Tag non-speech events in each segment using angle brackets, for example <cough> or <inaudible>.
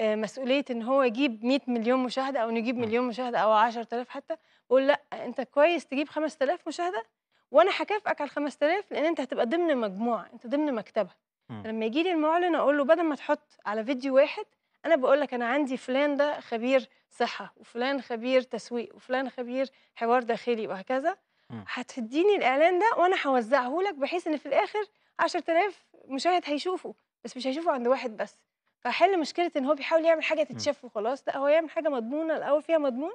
آه، مسؤوليه ان هو يجيب 100 مليون مشاهده او نجيب مليون مشاهده او 10000 حتى بقول لا انت كويس تجيب 5000 مشاهده وانا هكافئك على 5000 لان انت هتبقى ضمن مجموعه انت ضمن مكتبه لما يجي لي المعلن اقول له بدل ما تحط على فيديو واحد انا بقول لك انا عندي فلان ده خبير صحه وفلان خبير تسويق وفلان خبير حوار داخلي وهكذا هتديني الاعلان ده وانا هوزعه لك بحيث ان في الاخر 10000 مشاهد هيشوفه بس مش هيشوفه عند واحد بس فحل مشكله ان هو بيحاول يعمل حاجه إمم. تتشاف وخلاص لا هو يعمل حاجه مضمونه الاول فيها مضمون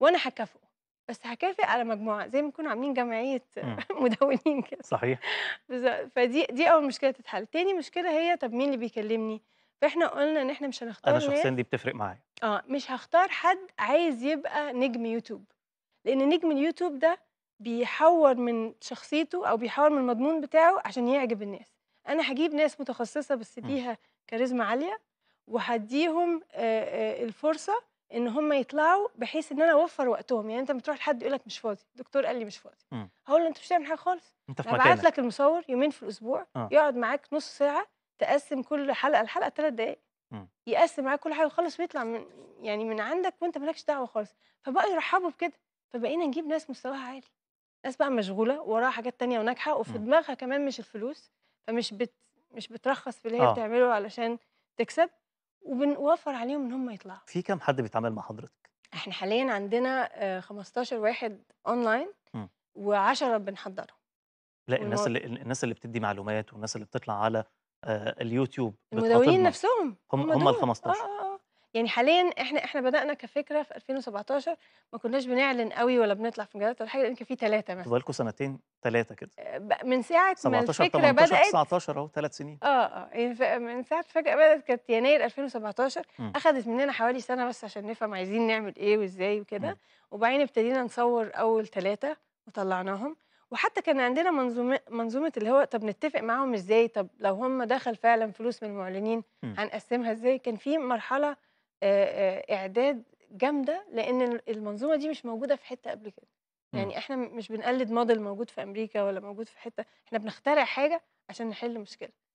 وانا هكافئه بس هكافئ على مجموعه زي ما نكون عاملين جمعيه إمم. <laughs> مدونين كده صحيح فدي دي اول مشكله تتحل تاني مشكله هي طب مين اللي بيكلمني فاحنا قلنا ان احنا مش هنختار انا شخصيا دي بتفرق معايا اه مش هختار حد عايز يبقى نجم يوتيوب لان نجم اليوتيوب ده بيحور من شخصيته او بيحور من المضمون بتاعه عشان يعجب الناس انا هجيب ناس متخصصه بس ليها كاريزما عاليه وهديهم آه، آه، الفرصه ان هم يطلعوا بحيث ان انا اوفر وقتهم يعني انت بتروح لحد يقول لك مش فاضي الدكتور قال لي مش فاضي هقول له انت مش هتعمل حاجه خالص انت في هبعت لك المصور يومين في الاسبوع آه. يقعد معاك نص ساعه تقسم كل حلقه الحلقه ثلاث دقائق يقسم معاك كل حاجه ويخلص ويطلع من يعني من عندك وانت مالكش دعوه خالص فبقى يرحبوا بكده فبقينا نجيب ناس مستواها عالي ناس بقى مشغوله وراها حاجات تانية وناجحه وفي م. دماغها كمان مش الفلوس فمش بت مش بترخص في اللي هي آه. بتعمله علشان تكسب وبنوفر عليهم ان هم يطلعوا في كام حد بيتعامل مع حضرتك احنا حاليا عندنا 15 آه، واحد اونلاين و10 بنحضرهم لا الناس اللي الناس اللي بتدي معلومات والناس اللي بتطلع على آه، اليوتيوب المدونين نفسهم هم هم, ال 15 آه. آه، يعني حاليا احنا احنا بدانا كفكره في 2017 ما كناش بنعلن قوي ولا بنطلع في مجالات ولا حاجه لان كان في ثلاثه مثلا بقالكم سنتين ثلاثه كده آه، من ساعه ما الفكره 18, بدات 19 اهو ثلاث سنين اه اه يعني من ساعه فجاه بدات كانت يناير 2017 م. اخذت مننا حوالي سنه بس عشان نفهم عايزين نعمل ايه وازاي وكده وبعدين ابتدينا نصور اول ثلاثه وطلعناهم وحتى كان عندنا منظومه منظومه اللي هو طب نتفق معاهم ازاي طب لو هم دخل فعلا فلوس من المعلنين هنقسمها ازاي كان في مرحله اعداد جامده لان المنظومه دي مش موجوده في حته قبل كده إمم. يعني احنا مش بنقلد موديل موجود في امريكا ولا موجود في حته احنا بنخترع حاجه عشان نحل مشكله